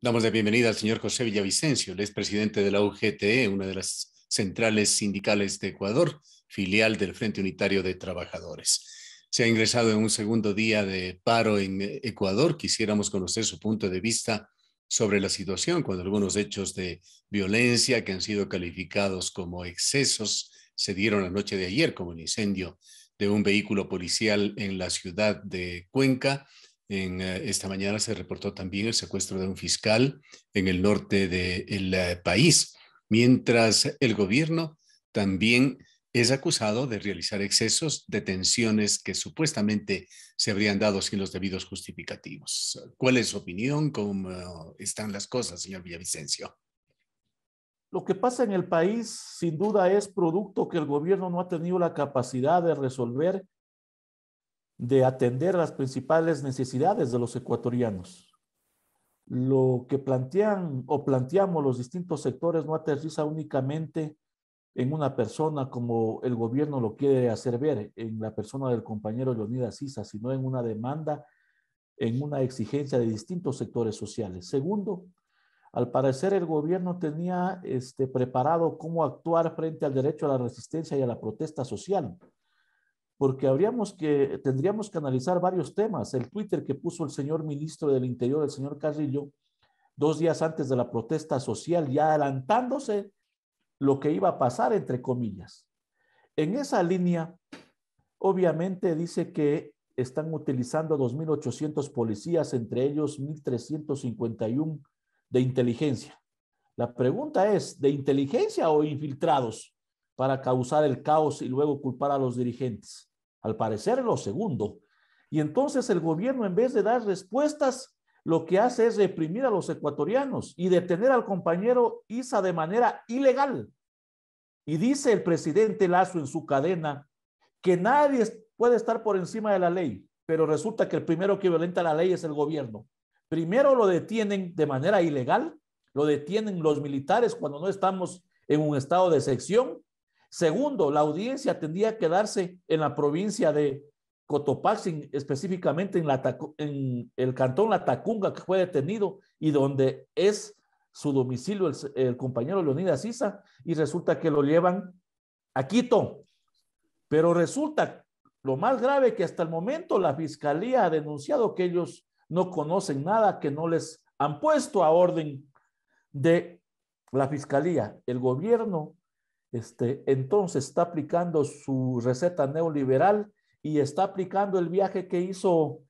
Damos la bienvenida al señor José Villavicencio, el presidente de la UGTE, una de las centrales sindicales de Ecuador, filial del Frente Unitario de Trabajadores. Se ha ingresado en un segundo día de paro en Ecuador. Quisiéramos conocer su punto de vista sobre la situación, cuando algunos hechos de violencia que han sido calificados como excesos se dieron la noche de ayer, como el incendio de un vehículo policial en la ciudad de Cuenca, eh, esta mañana se reportó también el secuestro de un fiscal en el norte del eh, país, mientras el gobierno también es acusado de realizar excesos, de tensiones que supuestamente se habrían dado sin los debidos justificativos. ¿Cuál es su opinión? ¿Cómo están las cosas, señor Villavicencio? Lo que pasa en el país sin duda es producto que el gobierno no ha tenido la capacidad de resolver de atender las principales necesidades de los ecuatorianos. Lo que plantean o planteamos los distintos sectores no aterriza únicamente en una persona como el gobierno lo quiere hacer ver, en la persona del compañero Leonidas Sisa, sino en una demanda, en una exigencia de distintos sectores sociales. Segundo, al parecer el gobierno tenía este, preparado cómo actuar frente al derecho a la resistencia y a la protesta social porque habríamos que, tendríamos que analizar varios temas. El Twitter que puso el señor ministro del Interior, el señor Carrillo, dos días antes de la protesta social, ya adelantándose lo que iba a pasar, entre comillas. En esa línea, obviamente dice que están utilizando 2.800 policías, entre ellos 1.351 de inteligencia. La pregunta es, ¿de inteligencia o infiltrados para causar el caos y luego culpar a los dirigentes? al parecer lo segundo. Y entonces el gobierno, en vez de dar respuestas, lo que hace es reprimir a los ecuatorianos y detener al compañero Isa de manera ilegal. Y dice el presidente Lazo en su cadena que nadie puede estar por encima de la ley, pero resulta que el primero que violenta la ley es el gobierno. Primero lo detienen de manera ilegal, lo detienen los militares cuando no estamos en un estado de sección Segundo, la audiencia tendría que darse en la provincia de Cotopaxi, específicamente en, la, en el cantón La Tacunga, que fue detenido y donde es su domicilio el, compañero Leonidas Isa. y resulta que lo llevan a Quito. Pero resulta lo más grave que hasta el momento la fiscalía ha denunciado que ellos no conocen nada, que no les han puesto a orden de la fiscalía. El gobierno este, entonces está aplicando su receta neoliberal y está aplicando el viaje que hizo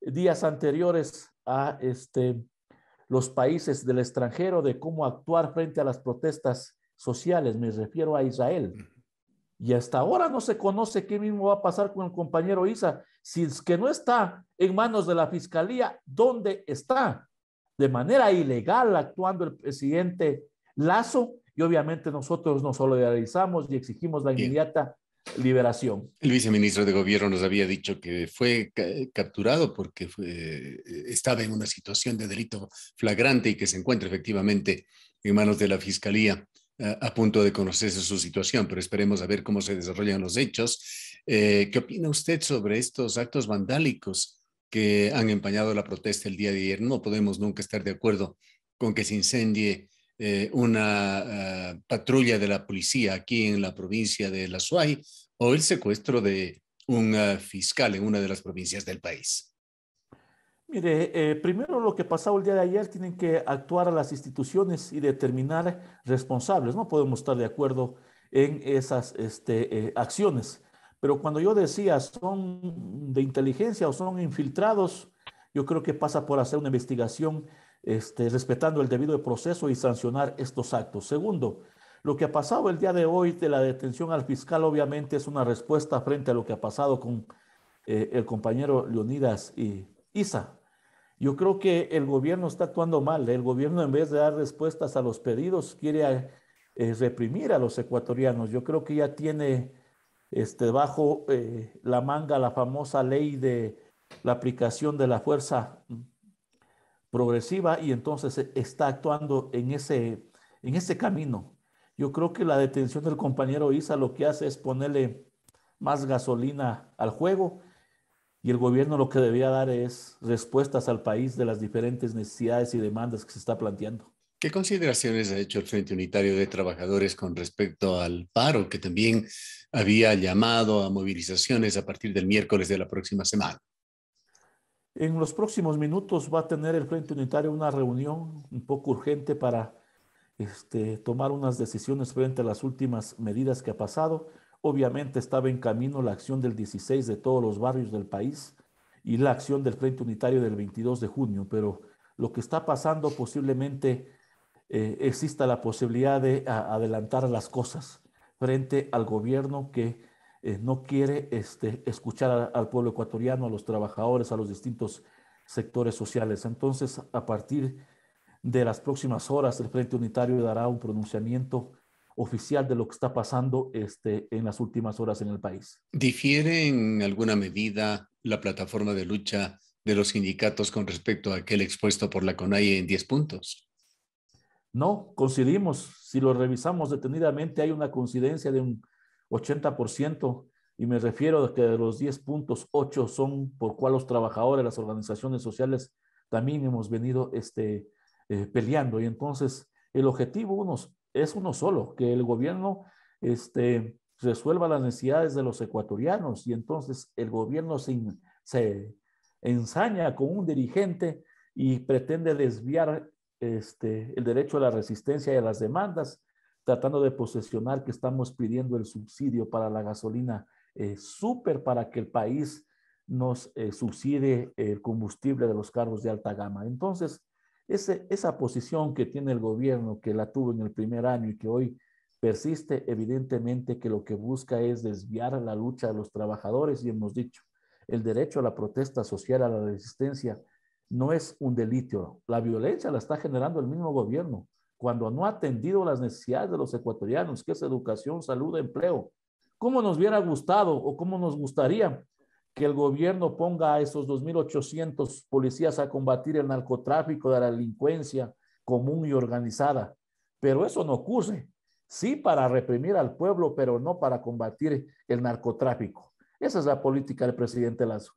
días anteriores a este, los países del extranjero de cómo actuar frente a las protestas sociales, me refiero a Israel. Y hasta ahora no se conoce qué mismo va a pasar con el compañero Isa. Si es que no está en manos de la fiscalía, ¿dónde está? De manera ilegal actuando el presidente Lazo y obviamente nosotros nos solidarizamos y exigimos la inmediata liberación. El viceministro de Gobierno nos había dicho que fue capturado porque eh, estaba en una situación de delito flagrante y que se encuentra efectivamente en manos de la Fiscalía a punto de conocerse su situación, pero esperemos a ver cómo se desarrollan los hechos. Eh, ¿Qué opina usted sobre estos actos vandálicos que han empañado la protesta el día de ayer? No podemos nunca estar de acuerdo con que se incendie eh, una eh, patrulla de la policía aquí en la provincia de La Suay o el secuestro de un eh, fiscal en una de las provincias del país? Mire, primero lo que pasó el día de ayer tienen que actuar a las instituciones y determinar responsables. No podemos estar de acuerdo en esas este, acciones. Pero cuando yo decía son de inteligencia o son infiltrados, yo creo que pasa por hacer una investigación este, respetando el debido proceso y sancionar estos actos. Segundo, lo que ha pasado el día de hoy de la detención al fiscal obviamente es una respuesta frente a lo que ha pasado con eh, el compañero Leonidas y Isa. Yo creo que el gobierno está actuando mal. El gobierno en vez de dar respuestas a los pedidos quiere eh, reprimir a los ecuatorianos. Yo creo que ya tiene este, bajo eh, la manga la famosa ley de la aplicación de la fuerza progresiva y entonces eh, está actuando en ese, en ese camino. Yo creo que la detención del compañero Isa lo que hace es ponerle más gasolina al juego y el gobierno lo que debía dar es respuestas al país de las diferentes necesidades y demandas que se está planteando. ¿Qué consideraciones ha hecho el Frente Unitario de Trabajadores con respecto al paro, que también había llamado a movilizaciones a partir del miércoles de la próxima semana? En los próximos minutos va a tener el Frente Unitario una reunión un poco urgente para este, tomar unas decisiones frente a las últimas medidas que ha pasado. Obviamente estaba en camino la acción del 16 de todos los barrios del país y la acción del Frente Unitario del 22 de junio, pero lo que está pasando posiblemente eh, exista la posibilidad de adelantar las cosas frente al gobierno que eh, no quiere este, escuchar al pueblo ecuatoriano, a los trabajadores, a los distintos sectores sociales. Entonces, a partir de las próximas horas, el Frente Unitario dará un pronunciamiento oficial de lo que está pasando este, en las últimas horas en el país. ¿Difiere en alguna medida la plataforma de lucha de los sindicatos con respecto a aquel expuesto por la CONAIE en 10 puntos? No, coincidimos. Si lo revisamos detenidamente, hay una coincidencia de un 80%, y me refiero a que de los 10 puntos, 8 son por cual los trabajadores, las organizaciones sociales también hemos venido este, eh, peleando. Y entonces el objetivo uno, es uno solo, que el gobierno este, resuelva las necesidades de los ecuatorianos. Y entonces el gobierno se, se ensaña con un dirigente y pretende desviar este, el derecho a la resistencia y a las demandas tratando de posesionar que estamos pidiendo el subsidio para la gasolina eh, súper para que el país nos eh, subsidie el combustible de los carros de alta gama. Entonces, ese, esa posición que tiene el gobierno, que la tuvo en el primer año y que hoy persiste, evidentemente que lo que busca es desviar la lucha de los trabajadores y hemos dicho, el derecho a la protesta social, a la resistencia, no es un delito. La violencia la está generando el mismo gobierno cuando no ha atendido las necesidades de los ecuatorianos, que es educación, salud, empleo. ¿Cómo nos hubiera gustado o cómo nos gustaría que el gobierno ponga a esos 2.800 policías a combatir el narcotráfico, de la delincuencia común y organizada? Pero eso no ocurre. Sí para reprimir al pueblo, pero no para combatir el narcotráfico. Esa es la política del presidente Lazo.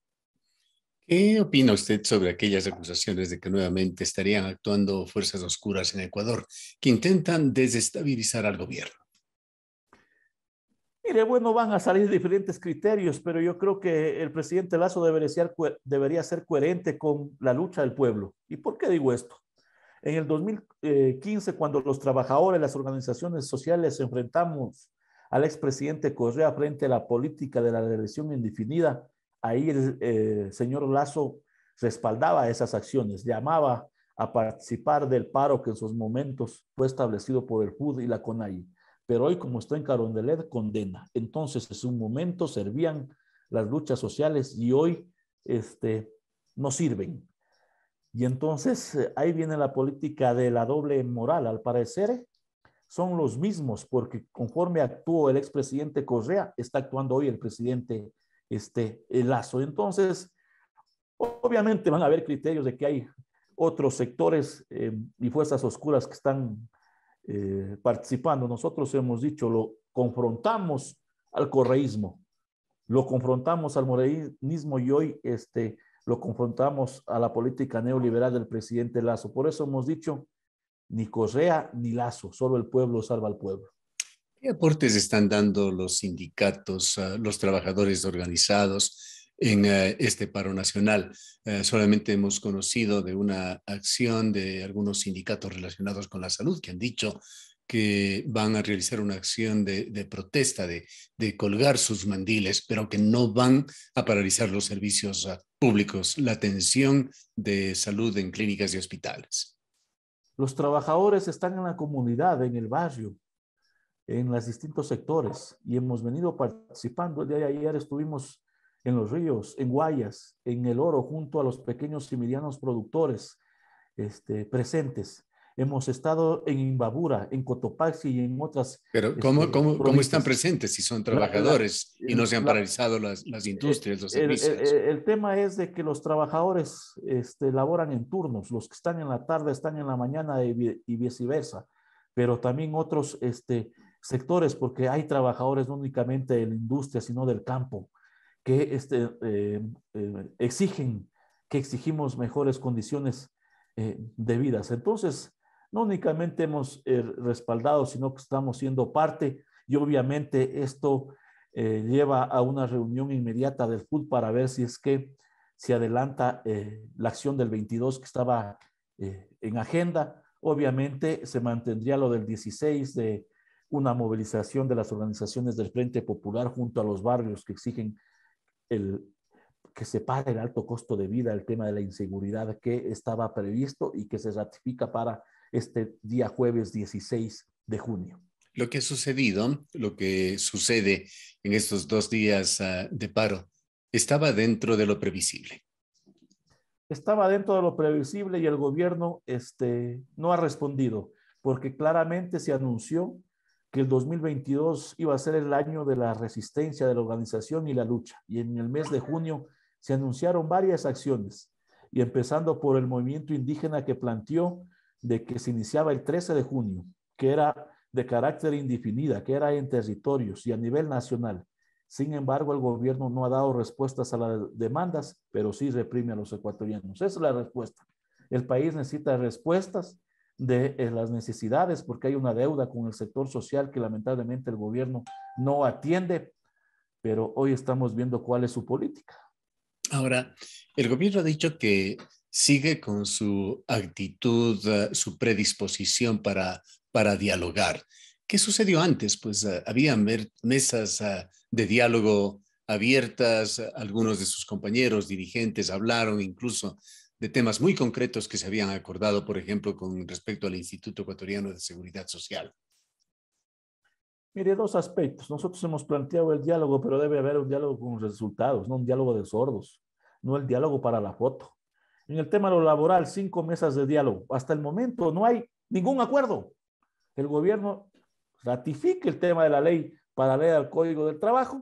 ¿Qué opina usted sobre aquellas acusaciones de que nuevamente estarían actuando fuerzas oscuras en Ecuador que intentan desestabilizar al gobierno? Mire, bueno, van a salir diferentes criterios, pero yo creo que el presidente Lazo debería ser, coherente con la lucha del pueblo. ¿Y por qué digo esto? En el 2015, cuando los trabajadores, las organizaciones sociales enfrentamos al expresidente Correa frente a la política de la regresión indefinida, Ahí el eh, señor Lazo respaldaba esas acciones, llamaba a participar del paro que en sus momentos fue establecido por el Pud y la CONAI. Pero hoy, como está en Carondelet, condena. Entonces, en su momento servían las luchas sociales y hoy este, no sirven. Y entonces eh, ahí viene la política de la doble moral. Al parecer, son los mismos, porque conforme actuó el expresidente Correa, está actuando hoy el presidente este lazo. Entonces, obviamente van a haber criterios de que hay otros sectores eh, y fuerzas oscuras que están eh, participando. Nosotros hemos dicho, lo confrontamos al correísmo, lo confrontamos al morenismo y hoy este, lo confrontamos a la política neoliberal del presidente Lazo. Por eso hemos dicho, ni Correa ni Lazo, solo el pueblo salva al pueblo. ¿Qué aportes están dando los sindicatos, ah, los trabajadores organizados en eh, este paro nacional? Eh, solamente hemos conocido de una acción de algunos sindicatos relacionados con la salud que han dicho que van a realizar una acción de, protesta, de, de, colgar sus mandiles, pero que no van a paralizar los servicios ah, públicos, la atención de salud en clínicas y hospitales. Los trabajadores están en la comunidad, en el barrio, en los distintos sectores y hemos venido participando. De ayer estuvimos en los ríos, en Guayas, en el oro, junto a los pequeños y medianos productores este, presentes. Hemos estado en Imbabura, en Cotopaxi y en otras. Pero, este, ¿cómo, cómo, ¿cómo están presentes si son trabajadores y no se han paralizado las, las industrias, los servicios? El, tema es de que los trabajadores este, laboran en turnos. Los que están en la tarde están en la mañana y, y viceversa. Pero también otros este, sectores, porque hay trabajadores no únicamente de la industria, sino del campo, que este, eh, eh, exigen, que exigimos mejores condiciones eh, de vidas. Entonces, no únicamente hemos respaldado, sino que estamos siendo parte y obviamente esto lleva a una reunión inmediata del FUD para ver si es que se adelanta la acción del 22 que estaba en agenda. Obviamente se mantendría lo del 16 de una movilización de las organizaciones del Frente Popular junto a los barrios que exigen el, que se pare el alto costo de vida, el tema de la inseguridad que estaba previsto y que se ratifica para este día jueves 16 de junio. Lo que ha sucedido, lo que sucede en estos dos días ah, de paro, estaba dentro de lo previsible. Estaba dentro de lo previsible y el gobierno este, no ha respondido, porque claramente se anunció que el 2022 iba a ser el año de la resistencia de la organización y la lucha. Y en el mes de junio se anunciaron varias acciones, y empezando por el movimiento indígena que planteó de que se iniciaba el 13 de junio, que era de carácter indefinida, que era en territorios y a nivel nacional. Sin embargo, el gobierno no ha dado respuestas a las demandas, pero sí reprime a los ecuatorianos. Esa es la respuesta. El país necesita respuestas de eh, las necesidades, porque hay una deuda con el sector social que lamentablemente el gobierno no atiende, pero hoy estamos viendo cuál es su política. Ahora, el gobierno ha dicho que sigue con su actitud, eh, su predisposición para, para dialogar. ¿Qué sucedió antes? Pues habían eh, había mesas de diálogo abiertas, algunos de sus compañeros dirigentes hablaron incluso de temas muy concretos que se habían acordado, por ejemplo, con respecto al Instituto Ecuatoriano de Seguridad Social. Mire, dos aspectos. Nosotros hemos planteado el diálogo, pero debe haber un diálogo con resultados, no un diálogo de sordos, no el diálogo para la foto. En el tema lo laboral, cinco mesas de diálogo. Hasta el momento no hay ningún acuerdo. El gobierno ratifique el tema de la ley para leer al Código del Trabajo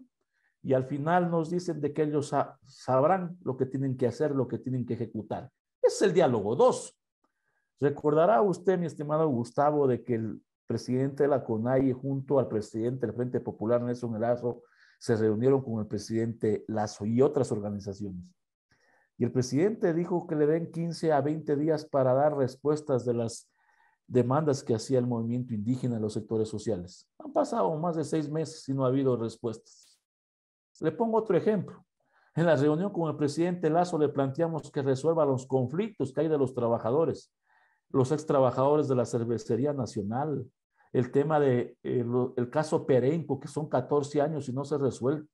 y al final nos dicen de que ellos sabrán lo que tienen que hacer, lo que tienen que ejecutar. es el diálogo dos, Recordará usted, mi estimado Gustavo, de que el presidente de la CONAI junto al presidente del Frente Popular, Nelson Lazo, se reunieron con el presidente Lazo y otras organizaciones. Y el presidente dijo que le den 15 a 20 días para dar respuestas de las demandas que hacía el movimiento indígena en los sectores sociales. Han pasado más de seis meses y no ha habido respuestas. Le pongo otro ejemplo. En la reunión con el presidente Lazo le planteamos que resuelva los conflictos que hay de los trabajadores, los ex trabajadores de la Cervecería Nacional, el tema de eh, el caso Perenco, que son 14 años y no se resuelve,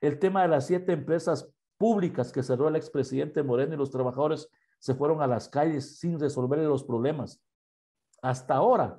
el tema de las siete empresas públicas que cerró el expresidente Moreno y los trabajadores se fueron a las calles sin resolver los problemas. Hasta ahora,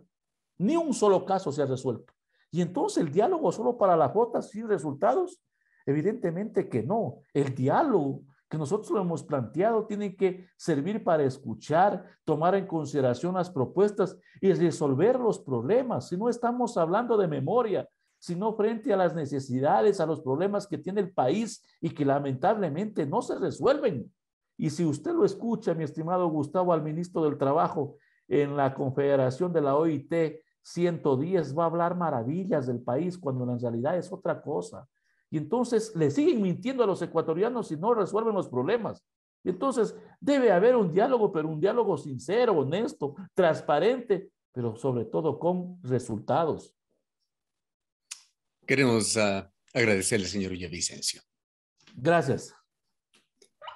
ni un solo caso se ha resuelto. Y entonces el diálogo solo para las botas sin resultados Evidentemente que no. El diálogo que nosotros lo hemos planteado tiene que servir para escuchar, tomar en consideración las propuestas y resolver los problemas. Si no estamos hablando de memoria, sino frente a las necesidades, a los problemas que tiene el país y que lamentablemente no se resuelven. Y si usted lo escucha, mi estimado Gustavo, al ministro del Trabajo en la Confederación de la OIT 110, va a hablar maravillas del país cuando en realidad es otra cosa. Y entonces le siguen mintiendo a los ecuatorianos y no resuelven los problemas. entonces debe haber un diálogo, pero un diálogo sincero, honesto, transparente, pero sobre todo con resultados. Queremos agradecerle ah, agradecerle, señor Villavicencio. Gracias.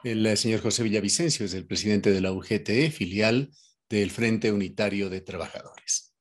El eh, señor José Villavicencio es el presidente de la UGTE, filial del Frente Unitario de Trabajadores.